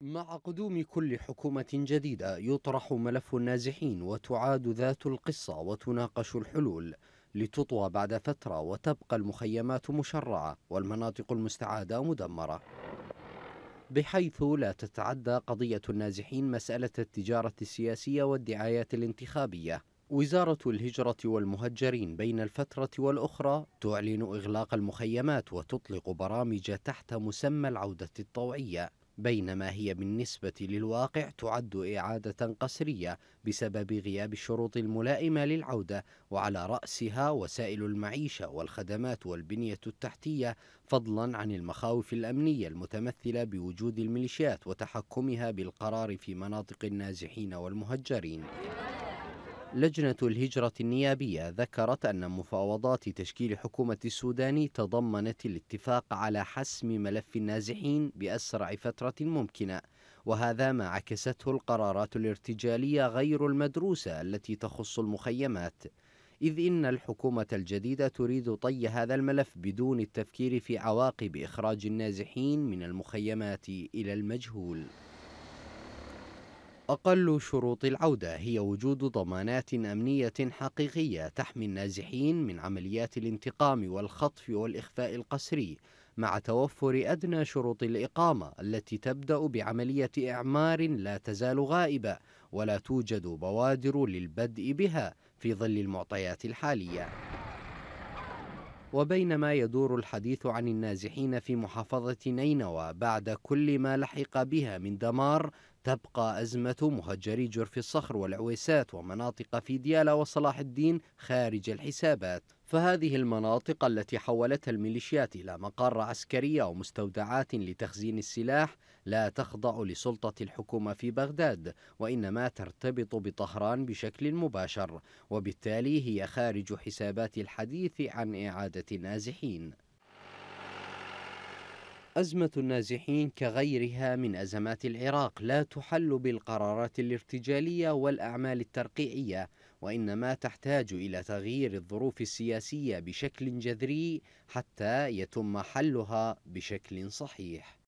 مع قدوم كل حكومة جديدة يطرح ملف النازحين وتعاد ذات القصة وتناقش الحلول لتطوى بعد فترة وتبقى المخيمات مشرعة والمناطق المستعادة مدمرة بحيث لا تتعدى قضية النازحين مسألة التجارة السياسية والدعايات الانتخابية وزارة الهجرة والمهجرين بين الفترة والأخرى تعلن إغلاق المخيمات وتطلق برامج تحت مسمى العودة الطوعية بينما هي بالنسبة للواقع تعد إعادة قسرية بسبب غياب الشروط الملائمة للعودة وعلى رأسها وسائل المعيشة والخدمات والبنية التحتية فضلا عن المخاوف الأمنية المتمثلة بوجود الميليشيات وتحكمها بالقرار في مناطق النازحين والمهجرين لجنة الهجرة النيابية ذكرت أن مفاوضات تشكيل حكومة السودان تضمنت الاتفاق على حسم ملف النازحين بأسرع فترة ممكنة وهذا ما عكسته القرارات الارتجالية غير المدروسة التي تخص المخيمات إذ إن الحكومة الجديدة تريد طي هذا الملف بدون التفكير في عواقب إخراج النازحين من المخيمات إلى المجهول أقل شروط العودة هي وجود ضمانات أمنية حقيقية تحمي النازحين من عمليات الانتقام والخطف والإخفاء القسري مع توفر أدنى شروط الإقامة التي تبدأ بعملية إعمار لا تزال غائبة ولا توجد بوادر للبدء بها في ظل المعطيات الحالية وبينما يدور الحديث عن النازحين في محافظة نينوى بعد كل ما لحق بها من دمار تبقى أزمة مهجري جرف الصخر والعويسات ومناطق في ديالا وصلاح الدين خارج الحسابات فهذه المناطق التي حولتها الميليشيات إلى مقر عسكرية ومستودعات لتخزين السلاح لا تخضع لسلطة الحكومة في بغداد وإنما ترتبط بطهران بشكل مباشر وبالتالي هي خارج حسابات الحديث عن إعادة النازحين أزمة النازحين كغيرها من أزمات العراق لا تحل بالقرارات الارتجالية والأعمال الترقيعية وإنما تحتاج إلى تغيير الظروف السياسية بشكل جذري حتى يتم حلها بشكل صحيح